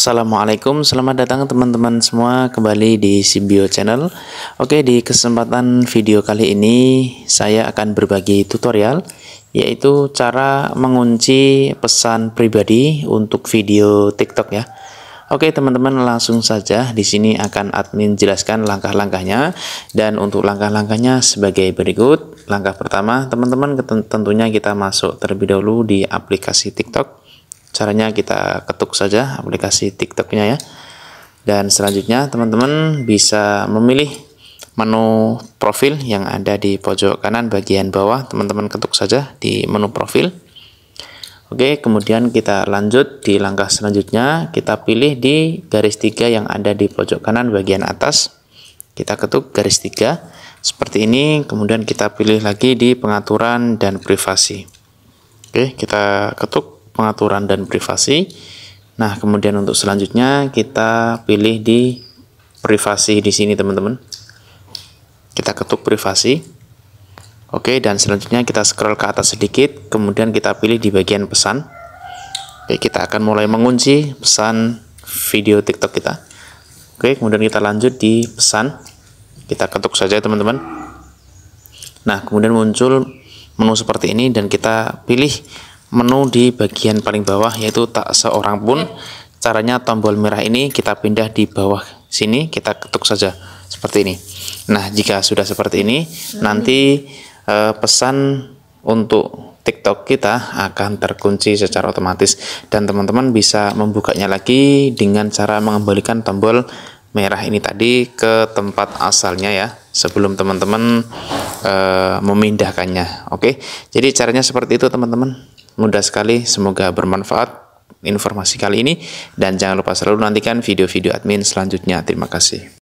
Assalamualaikum, selamat datang teman-teman semua kembali di Sibio Channel Oke, di kesempatan video kali ini saya akan berbagi tutorial Yaitu cara mengunci pesan pribadi untuk video TikTok ya Oke teman-teman langsung saja di sini akan admin jelaskan langkah-langkahnya dan untuk langkah-langkahnya sebagai berikut. Langkah pertama teman-teman tentunya kita masuk terlebih dahulu di aplikasi TikTok. Caranya kita ketuk saja aplikasi TikToknya ya. Dan selanjutnya teman-teman bisa memilih menu profil yang ada di pojok kanan bagian bawah. Teman-teman ketuk saja di menu profil. Oke, kemudian kita lanjut di langkah selanjutnya. Kita pilih di garis tiga yang ada di pojok kanan bagian atas. Kita ketuk garis tiga seperti ini. Kemudian kita pilih lagi di pengaturan dan privasi. Oke, kita ketuk pengaturan dan privasi nah kemudian untuk selanjutnya kita pilih di privasi di sini teman-teman kita ketuk privasi oke dan selanjutnya kita scroll ke atas sedikit kemudian kita pilih di bagian pesan oke kita akan mulai mengunci pesan video tiktok kita oke kemudian kita lanjut di pesan kita ketuk saja teman-teman nah kemudian muncul menu seperti ini dan kita pilih menu di bagian paling bawah yaitu tak seorang pun caranya tombol merah ini kita pindah di bawah sini kita ketuk saja seperti ini nah jika sudah seperti ini nanti eh, pesan untuk TikTok kita akan terkunci secara otomatis dan teman-teman bisa membukanya lagi dengan cara mengembalikan tombol merah ini tadi ke tempat asalnya ya sebelum teman-teman e, memindahkannya oke jadi caranya seperti itu teman-teman mudah sekali. Semoga bermanfaat informasi kali ini dan jangan lupa selalu nantikan video-video admin selanjutnya. Terima kasih.